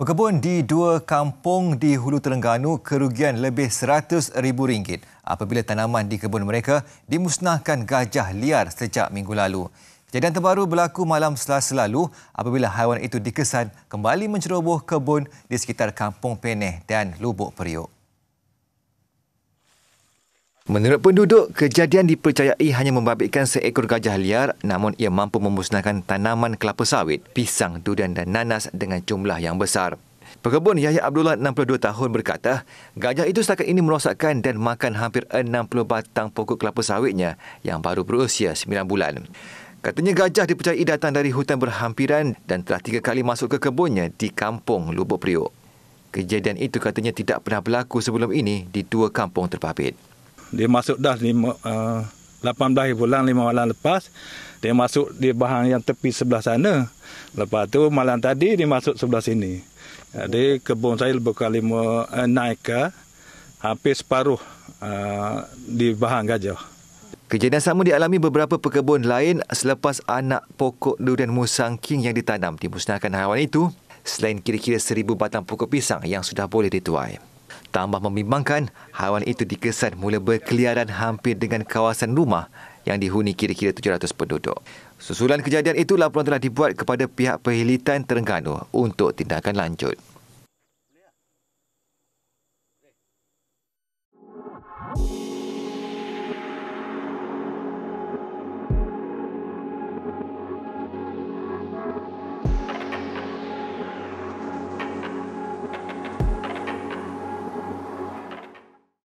Pekebun di dua kampung di Hulu Terengganu kerugian lebih rm ringgit apabila tanaman di kebun mereka dimusnahkan gajah liar sejak minggu lalu. Kejadian terbaru berlaku malam selasa lalu apabila haiwan itu dikesan kembali menceroboh kebun di sekitar kampung Peneh dan Lubuk Periuk. Menurut penduduk, kejadian dipercayai hanya membabitkan seekor gajah liar namun ia mampu memusnahkan tanaman kelapa sawit, pisang, durian dan nanas dengan jumlah yang besar. Pekebun Yahya Abdullah 62 tahun berkata, gajah itu setakat ini merosakkan dan makan hampir 60 batang pokok kelapa sawitnya yang baru berusia 9 bulan. Katanya gajah dipercayai datang dari hutan berhampiran dan telah tiga kali masuk ke kebunnya di kampung Lubuk Priuk. Kejadian itu katanya tidak pernah berlaku sebelum ini di dua kampung terpapit dia masuk dah lima, uh, 18 bulan 5 malam lepas dia masuk di bahang yang tepi sebelah sana lepas tu malam tadi dia masuk sebelah sini jadi uh, kebun saya lebih kurang 5 uh, naik ke hampir separuh uh, di bahang gajah Kejadian sama dialami beberapa pekebun lain selepas anak pokok durian musang king yang ditanam dimusnahkan haiwan itu selain kira-kira seribu batang pokok pisang yang sudah boleh dituai. Tambah membimbangkan, haiwan itu dikesan mula berkeliaran hampir dengan kawasan rumah yang dihuni kira-kira 700 penduduk. Susulan kejadian itu laporan telah dibuat kepada pihak perhilitan Terengganu untuk tindakan lanjut.